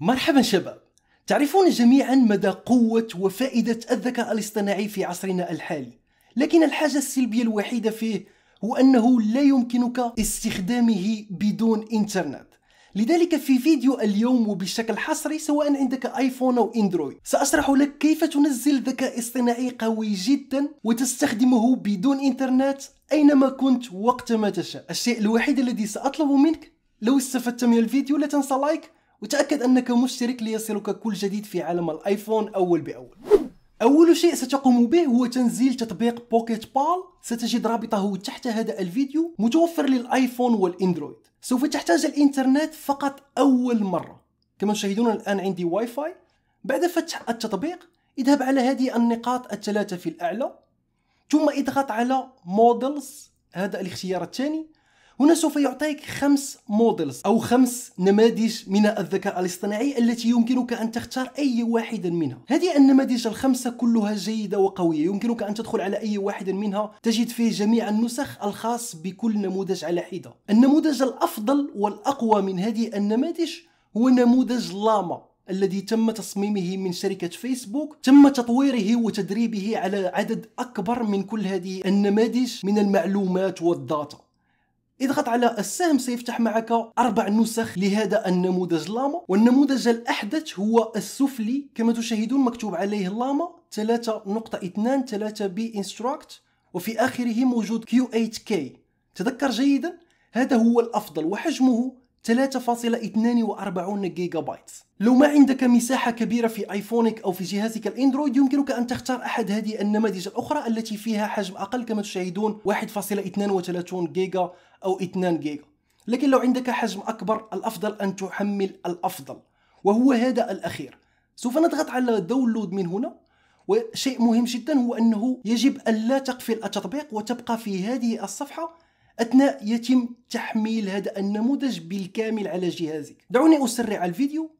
مرحبا شباب تعرفون جميعا مدى قوة وفائدة الذكاء الاصطناعي في عصرنا الحالي لكن الحاجة السلبية الوحيدة فيه هو أنه لا يمكنك استخدامه بدون إنترنت لذلك في فيديو اليوم وبشكل حصري سواء عندك ايفون او اندرويد ساشرح لك كيف تنزل ذكاء اصطناعي قوي جدا وتستخدمه بدون انترنت اينما كنت وقتما تشاء الشيء الوحيد الذي ساطلب منك لو استفدت من الفيديو لا تنسى لايك وتأكد أنك مشترك ليصلك كل جديد في عالم الآيفون أول بأول أول شيء ستقوم به هو تنزيل تطبيق بوكيت بال ستجد رابطه تحت هذا الفيديو متوفر للآيفون والإندرويد سوف تحتاج الإنترنت فقط أول مرة كما تشاهدون الآن عندي واي فاي بعد فتح التطبيق اذهب على هذه النقاط الثلاثة في الأعلى ثم اضغط على مودلز هذا الاختيار الثاني هنا سوف يعطيك خمس موديلز أو خمس نماذج من الذكاء الاصطناعي التي يمكنك أن تختار أي واحد منها هذه النماذج الخمسة كلها جيدة وقوية يمكنك أن تدخل على أي واحد منها تجد فيه جميع النسخ الخاص بكل نموذج على حدة النموذج الأفضل والأقوى من هذه النماذج هو نموذج لاما الذي تم تصميمه من شركة فيسبوك تم تطويره وتدريبه على عدد أكبر من كل هذه النماذج من المعلومات والداتا اضغط على السهم سيفتح معك أربع نسخ لهذا النموذج لاما والنموذج الأحدث هو السفلي كما تشاهدون مكتوب عليه لاما 3.23 بي b Instruct وفي آخره موجود Q8K تذكر جيدا هذا هو الأفضل وحجمه 3.42 جيجا بايت لو ما عندك مساحة كبيرة في ايفونك او في جهازك الاندرويد يمكنك ان تختار احد هذه النماذج الاخرى التي فيها حجم اقل كما تشاهدون 1.32 جيجا او 2 جيجا لكن لو عندك حجم اكبر الافضل ان تحمل الافضل وهو هذا الاخير سوف نضغط على داونلود من هنا وشيء مهم جدا هو انه يجب ان لا تقفل التطبيق وتبقى في هذه الصفحه اثناء يتم تحميل هذا النموذج بالكامل على جهازك دعوني اسرع الفيديو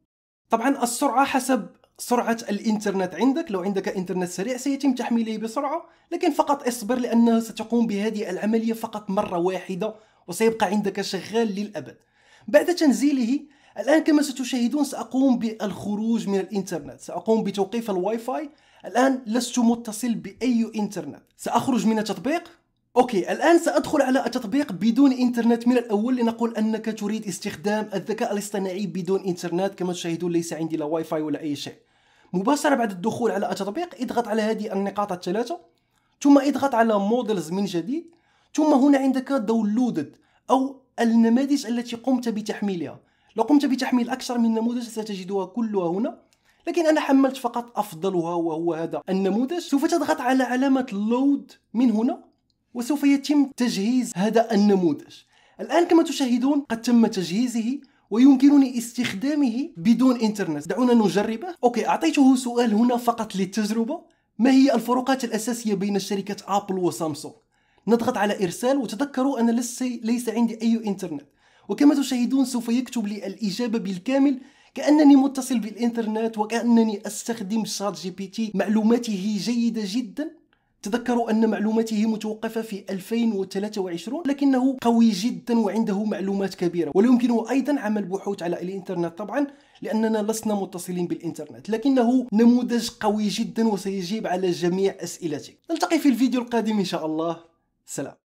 طبعا السرعه حسب سرعة الإنترنت عندك لو عندك إنترنت سريع سيتم تحميله بسرعة لكن فقط اصبر لأنه ستقوم بهذه العملية فقط مرة واحدة وسيبقى عندك شغال للأبد بعد تنزيله الآن كما ستشاهدون سأقوم بالخروج من الإنترنت سأقوم بتوقيف الواي فاي الآن لست متصل بأي إنترنت سأخرج من التطبيق اوكي الان سادخل على التطبيق بدون انترنت من الاول لنقول انك تريد استخدام الذكاء الاصطناعي بدون انترنت كما تشاهدون ليس عندي لا واي فاي ولا اي شيء مباشره بعد الدخول على التطبيق اضغط على هذه النقاط الثلاثه ثم اضغط على مودلز من جديد ثم هنا عندك داونلودد او النماذج التي قمت بتحميلها لو قمت بتحميل اكثر من نموذج ستجدها كلها هنا لكن انا حملت فقط افضلها وهو هذا النموذج سوف تضغط على علامه لود من هنا وسوف يتم تجهيز هذا النموذج الآن كما تشاهدون قد تم تجهيزه ويمكنني استخدامه بدون انترنت دعونا نجربه أوكي أعطيته سؤال هنا فقط للتجربة ما هي الفروقات الأساسية بين شركة أبل وسامسونج نضغط على إرسال وتذكروا أن ليس عندي أي انترنت وكما تشاهدون سوف يكتب لي الإجابة بالكامل كأنني متصل بالإنترنت وكأنني أستخدم شات جي بي تي معلوماته جيدة جدا تذكروا أن معلوماته متوقفة في 2023 لكنه قوي جدا وعنده معلومات كبيرة ولا يمكنه أيضا عمل بحوث على الإنترنت طبعا لأننا لسنا متصلين بالإنترنت لكنه نموذج قوي جدا وسيجيب على جميع أسئلتك نلتقي في الفيديو القادم إن شاء الله سلام